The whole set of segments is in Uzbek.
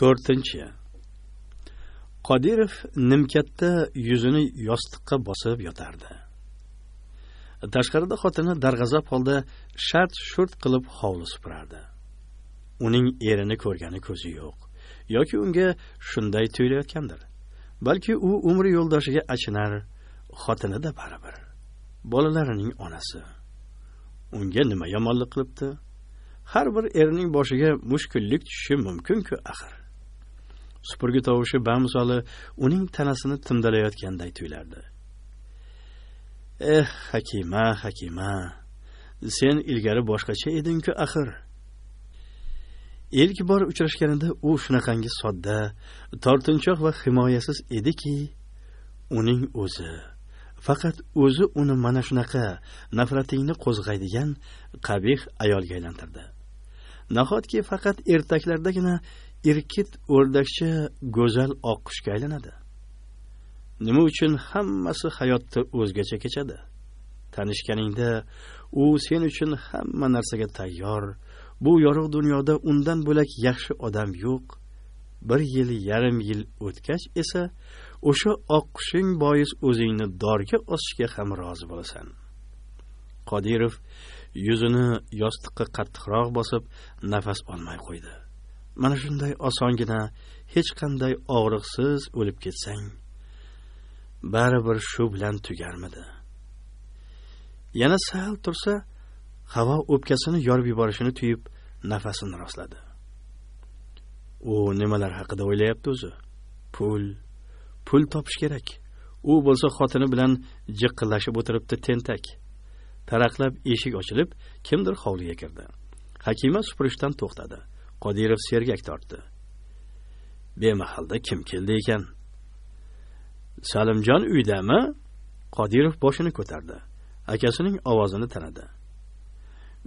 to'rtinchi qodirov nimkatda yuzini yostiqqa bosib yotardi tashqarida xotini darg'azab holda shart shurt qilib hovli supurardi uning erini ko'rgani ko'zi yo'q yoki unga shunday tuyulayotgandir balki u umri yo'ldoshiga achinar xotinida baribir bolalarining onasi unga nima yomonlik qilibdi har bir erning boshiga mushkullik tushishi mumkinku axir supurgi tovushi bamisoli uning tanasini timdalayotganday tuyulardi eh hakima hakima sen ilgari boshqacha edingku axir ilk bor uchrashganida u shunaqangi sodda tortinchoq va himoyasiz ediki uning o'zi faqat o'zi uni mana shunaqa nafratingni qo'zg'aydigan qabih ayolga aylantirdi nahotki faqat ertaklardagina irkit o'rdakcha go'zal oqqushga aylanadi nima uchun hammasi hayotda o'zgacha kechadi tanishganingda u sen uchun hamma narsaga tayyor bu yorug' dunyoda undan bo'lak yaxshi odam yo'q bir yil yarim yil o'tgach esa o'sha oqqushing bois o'zingni dorga osishga ham rozi bo'lasan qodirov yuzini yostiqqa qattiqroq bosib nafas olmay qo'ydi mana shunday osongina hech qanday og'riqsiz o'lib ketsang baribir shu bilan tugarmidi yana sal tursa havo o'pkasini yorib yuborishini tuyib nafasini rostladi u nimalar haqida o'ylayapti o'zi pul pul topish kerak u bo'lsa xotini bilan jiqillashib o'tiribdi tentak taraqlab eshik ochilib kimdir hovliga kirdi hakima supurishdan to'xtadi qodirov sergak tortdi bemahalda kim keldi ekan salimjon uydami qodirov boshini ko'tardi akasining ovozini tanidi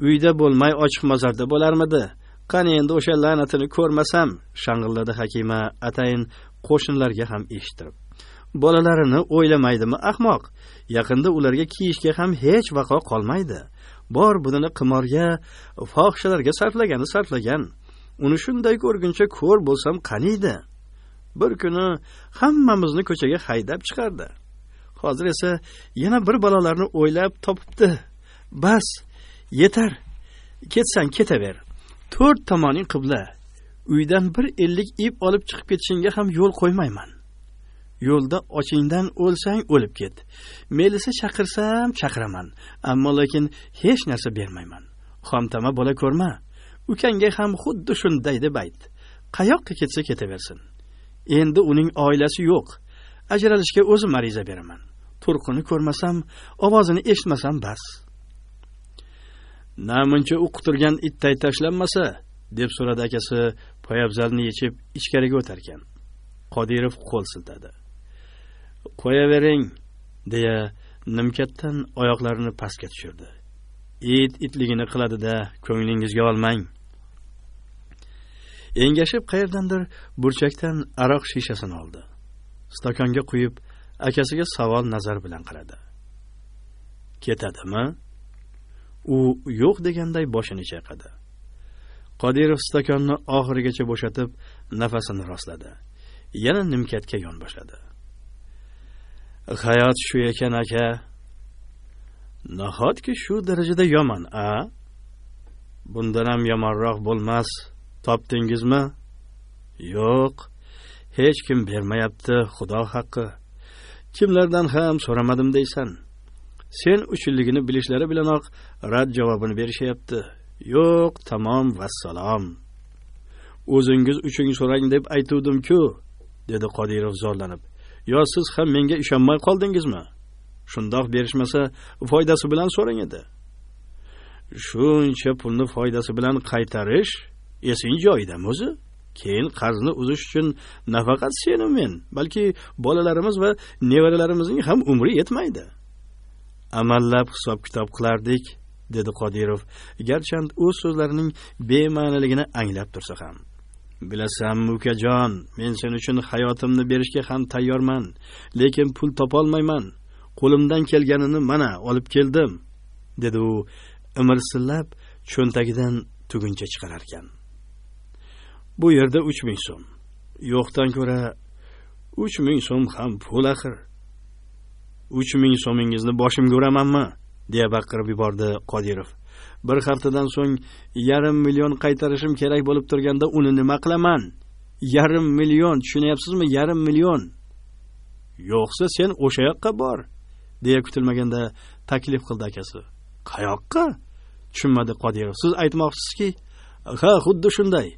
uyda bo'lmay ochiq mozorda bo'larmidi qani endi o'sha la'natini ko'rmasam shang'illadi hakima atayin qo'shnilarga ham eshittirib bolalarini o'ylamaydimi ahmoq yaqinda ularga kiyishga ham hech vaqo qolmaydi bor budini qimorga fohishalarga sarflagani sarflagan uni shunday ko'rguncha ko'r bo'lsam qaniydi bir kuni hammamizni ko'chaga haydab chiqardi hozir esa yana bir balolarni o'ylab topibdi bas yetar ketsang ketaver to'rt tomoning qibla uydan bir ellik ip olib chiqib ketishingga ham yo'l qo'ymayman yo'lda ochingdan o'lsang o'lib ket melisa chaqirsam chaqiraman ammo lekin hech narsa bermayman xomtama bo'la ko'rma ukangga ham xuddi shunday deb ayt qayoqqa ketsa ketaversin endi uning oilasi yo'q ajralishga o'zim ariza beraman turqini ko'rmasam ovozini eshitmasam bas namuncha o'qitilgan itday tashlanmasa deb so'radi akasi poyabzalni yechib ichkariga o'tarkan qodirov qo'l siltadi qo'yavering deya nimkatdan oyoqlarini pastga tushirdi it itligini qiladida ko'nglingizga olmang engashib qayerdandir burchakdan aroq shishasini oldi stakonga quyib akasiga savol nazar bilan qaradi ketadimi u yo'q deganday boshini chayqadi qodirov stakonni oxirigacha bo'shatib nafasini rostladi yana nimkatga yonboshladi hayot shu ekan aka nahotki shu darajada yomon a bundan ham yomonroq bo'lmas topdingizmi yo'q hech kim bermayapti xudo haqqi kimlardan ham so'ramadim deysan sen uchunligini bilishlari bilanoq rad javobini berishyapti yo'q tamom vassalom o'zingiz uchun so'rang deb aytuvdim-ku, dedi qodirov zorlanib yo siz ham menga ishonmay qoldingizmi shundoq berishmasa foydasi bilan so'rang edi shuncha pulni foydasi bilan qaytarish esing joyidami o'zi keyin qarzni uzish uchun nafaqat senu men balki bolalarimiz va nevaralarimizning ham umri yetmaydi amallab hisob kitob qilardik dedi qodirov garchand o'z so'zlarining bema'niligini anglab tursa ham bilasanmi ukajon men sen uchun hayotimni berishga ham tayyorman lekin pul topolmayman qo'limdan kelganini mana olib keldim dedi u imirsillab cho'ntagidan tuguncha chiqararkan bu yerda 3000 so'm. Yo'qdan ko'ra 3000 so'm ham pul axir. 3000 so'mingizni boshimga uramanmi? deya baqirib yubordi Qodirov. Bir haftadan so'ng yarim million qaytarishim kerak bo'lib turganda uni nima qilaman? Yarim million, tushunyapsizmi? Yarim million. Yo'qsa sen o'sha yoqqa bor, deya kutilmaganda taklif qildi akasi. Qayoqqa? Tushunmadi Qodirov. Siz aytmoqchisizki, ha, xuddi shunday.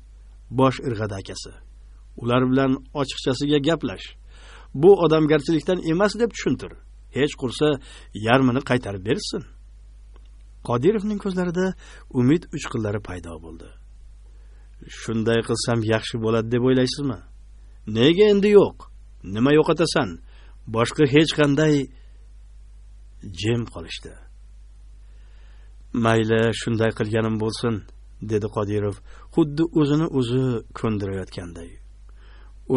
bosh irg'adi akasi ular bilan ochiqchasiga gaplash bu odamgarchilikdan emas deb tushuntir hech qursa yarmini qaytarib bersin qodirovning ko'zlarida umid uchqunlari paydo bo'ldi shunday qilsam yaxshi bo'ladi deb o'ylaysizmi nega endi yo'q nima yo'qotasan boshqa hech qanday jim qolishdi mayli shunday qilganim bo'lsin dedi qodirov xuddi o'zini o'zi ko'ndirayotganday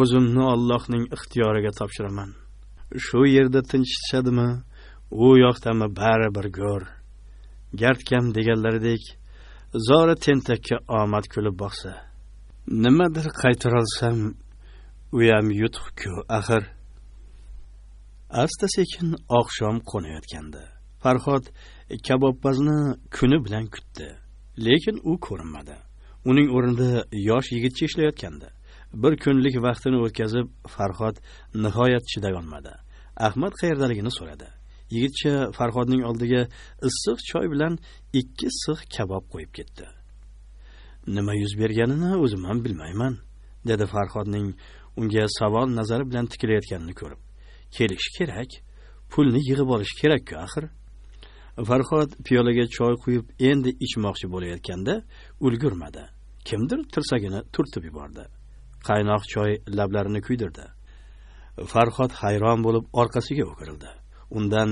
o'zimni ollohning ixtiyoriga topshiraman shu yerda tinch u yoqdami baribir go'r gardkam deganlaridek zora tentakka omad kulib boqsa nimadir qaytarolsam u ham yutuqku axir asta sekin oqshom qo'nayotgandi farhod kabobpazni kuni bilan kutdi lekin u ko'rinmadi uning o'rnida yosh yigitcha ishlayotgandi bir kunlik vaqtini o'tkazib farhod nihoyat chidayolmadi ahmad qayerdaligini so'radi yigitcha farhodning oldiga issiq choy bilan ikki siq kabob qo'yib ketdi nima yuz berganini o'zim ham bilmayman dedi farhodning unga savol nazari bilan tikilayotganini ko'rib kelish kerak pulni yig'ib olish kerakku axir farhod piyolaga choy quyib endi ichmoqchi bo'layotganda ulgurmadi kimdir tirsagini turtib yubordi qaynoq choy lablarini kuydirdi farhod hayron bo'lib orqasiga o'girildi undan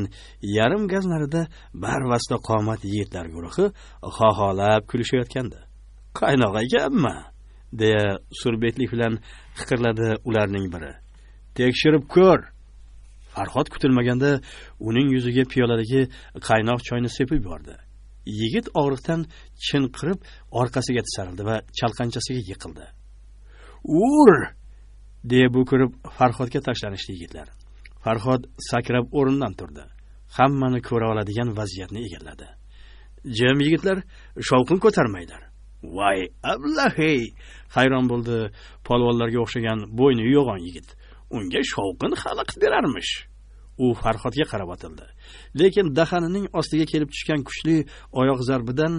yarim gaz narida barvasta qomat yigitlar guruhi xoholab kulishayotgandi qaynoq ekanmi deya surbetlik bilan qiqirladi ularning biri tekshirib ko'r farhod kutilmaganda uning yuziga piyoladagi qaynoq choyni sepib yubordi yigit og'riqdan chinqirib orqasiga tisarildi va chalqanchasiga yiqildi ur deya bo'kirib farhodga tashlanishdi yigitlar farhod sakrab o'rnidan turdi hammani ko'ra oladigan vaziyatni egalladi jim yigitlar shovqin ko'tarmanglar voy ablahiy hayron bo'ldi polvonlarga o'xshagan bo'yni yo'g'on yigit unga shovqin xalaqit berarmish u farhodga qarab otildi lekin dahanining ostiga kelib tushgan kuchli oyoq zarbidan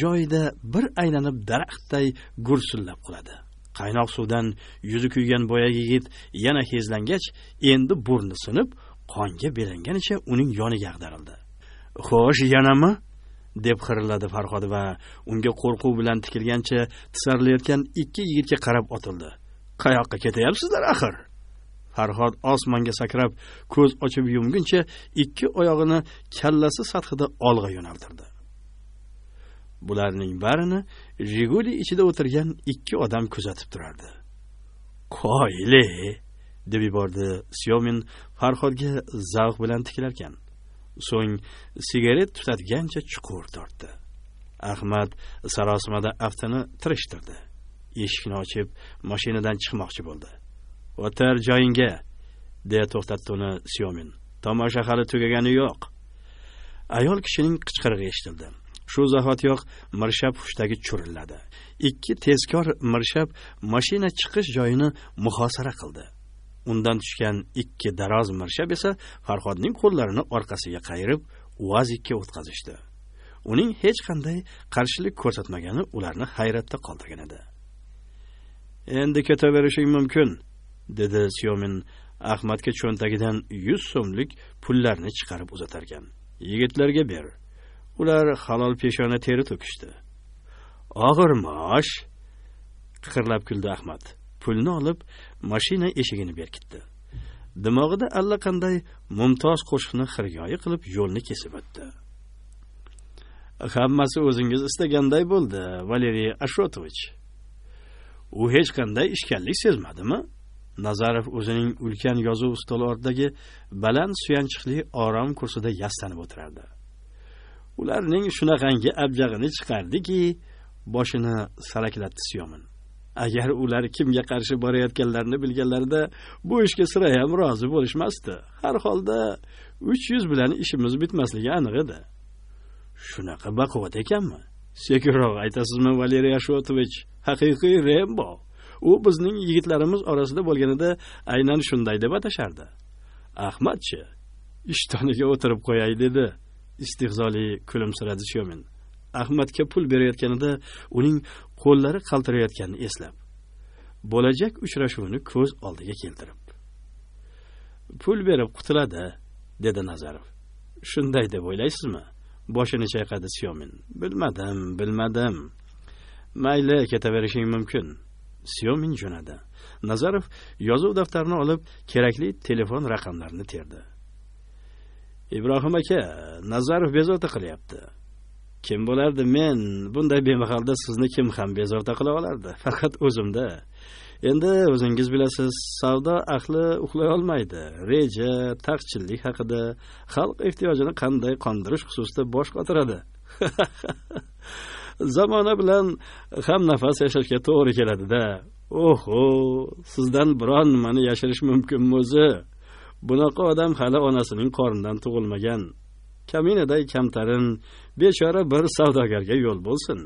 joyida bir aylanib daraxtday gursillab quladi qaynoq suvdan yuzi kuygan boyagi yigit yana hezlangach endi burni sinib qonga belanganicha uning yoniga ag'darildi xo'sh yanami deb xirilladi farhod va unga qo'rquv bilan tikilgancha tisarilayotgan ikki yigitga qarab otildi qayoqqa ketyapsizlar axir farhod osmonga sakrab ko'z ochib yumguncha ikki oyog'ini kallasi sathida olg'a yo'naltirdi bularning barini jiguli ichida o'tirgan ikki odam kuzatib turardi qoyili deb yubordi syomin farhodga zavq bilan tikilarkan so'ng sigaret tutatgancha chuqur tortdi ahmad sarosimada aftini tirishtirdi eshikni ochib mashinadan chiqmoqchi bo'ldi o'tar joyingga deya to'xtatdi uni syomin tomosha hali tugagani yo'q ayol kishining qichqirig'i eshitildi shu zahotiyoq mirshab hushdagi churilladi ikki tezkor mirshab mashina chiqish joyini muhosara qildi undan tushgan ikki daroz mirshab esa farhodning qo'llarini orqasiga qayirib vazikka o'tkazishdi uning hech qanday qarshilik ko'rsatmagani ularni hayratda qoldirgan edi endi ketaverishing mumkin dedi syomin ahmadga cho'ntagidan yuz so'mlik pullarni chiqarib uzatarkan yigitlarga ber ular halol peshona teri to'kishdi og'ir maosh qiqirlab kuldi ahmad pulni olib mashina eshigini berkitdi dimog'ida allaqanday mumtoz qo'shiqni xirgoyi qilib yo'lni kesib o'tdi hammasi o'zingiz istaganday bo'ldi valeriy Ashotovich. u hech qanday ishkallik sezmadimi nazarov o'zining ulkan yozuv stoli ortidagi baland suyanchiqli orom kursida yastanib o'tirardi ularning shunaqangi abjag'ini chiqardiki boshini saraklatdi syomin agar ular kimga qarshi borayotganlarini bilganlarida bu ishga sira ham rozi bo'lishmasdi har holda uch yuz bilan ishimiz bitmasligi aniq edi shunaqa baquvvat ekanmi sekinroq aytasizmi valeriy ashotovich haqiqiy rembo u bizning yigitlarimiz orasida bo'lganida aynan shunday deb atashardi ahmadchi ishtoniga o'tirib qo'yay dedi istehzoli kulimsiradi shomin ahmadga pul berayotganida uning qo'llari qaltirayotganini eslab bo'lajak uchrashuvni ko'z oldiga keltirib pul berib qutuladi dedi nazarov shunday deb o'ylaysizmi boshini chayqadi syomin bilmadim bilmadim mayli ketaverishing mumkin syoming jo'nadi nazarov yozuv daftarini olib kerakli telefon raqamlarini terdi ibrohim aka nazarov bezovta qilyapti kim bo'lardi men bunday bemahalda sizni kim ham bezovta qila olardi faqat o'zimda endi o'zingiz bilasiz savdo ahli uxlay olmaydi reja taqchillik haqida xalq ehtiyojini qanday qondirish xususida bosh qotiradi zamona bilan ham nafas yashashga to'g'ri keladida oho sizdan biron nimani yashirish mumkinmi o'zi bunaqa odam hali onasining qornidan tug'ilmagan kaminaday kamtarin bechora bir savdogarga yo'l bo'lsin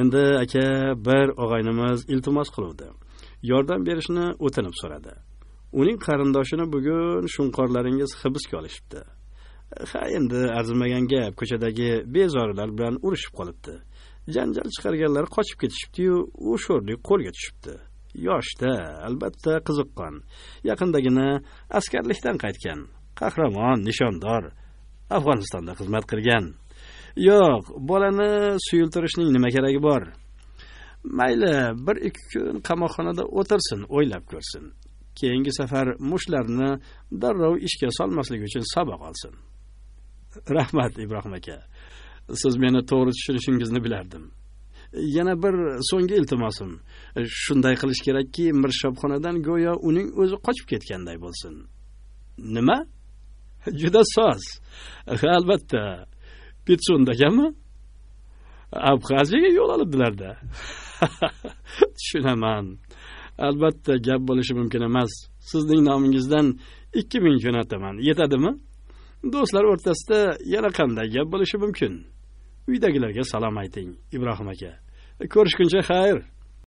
endi aka bir og'aynimiz iltimos qiluvdi yordam berishni o'tinib so'radi uning qarindoshini bugun shunqorlaringiz hibsga olishibdi ha endi arzimagan gap ko'chadagi bezorilar bilan urushib qolibdi janjal chiqarganlar qochib ketishibdiyu u sho'rlik qo'lga tushibdi yoshda albatta qiziqqon yaqindagina askarlikdan qaytgan qahramon nishondor afg'onistonda xizmat qilgan yo'q bolani suyultirishning nima keragi bor mayli bir ikki kun qamoqxonada o'tirsin o'ylab ko'rsin keyingi safar mushlarni darrov ishga solmaslik uchun saboq olsin rahmat ibrohim aka siz meni to'g'ri tushunishingizni bilardim yana bir so'nggi iltimosim shunday qilish kerakki mirshobxonadan go'yo uning o'zi qochib ketganday bo'lsin nima juda soz ha albatta pitsundaganmi abxaziyaga yo'l olibdilarda tushunaman albatta gap bo'lishi mumkin emas sizning nomingizdan ikki ming jo'nataman yetadimi do'stlar o'rtasida yana qanday gap bo'lishi mumkin uydagilarga salom ayting ibrohim aka ko'rishguncha xayr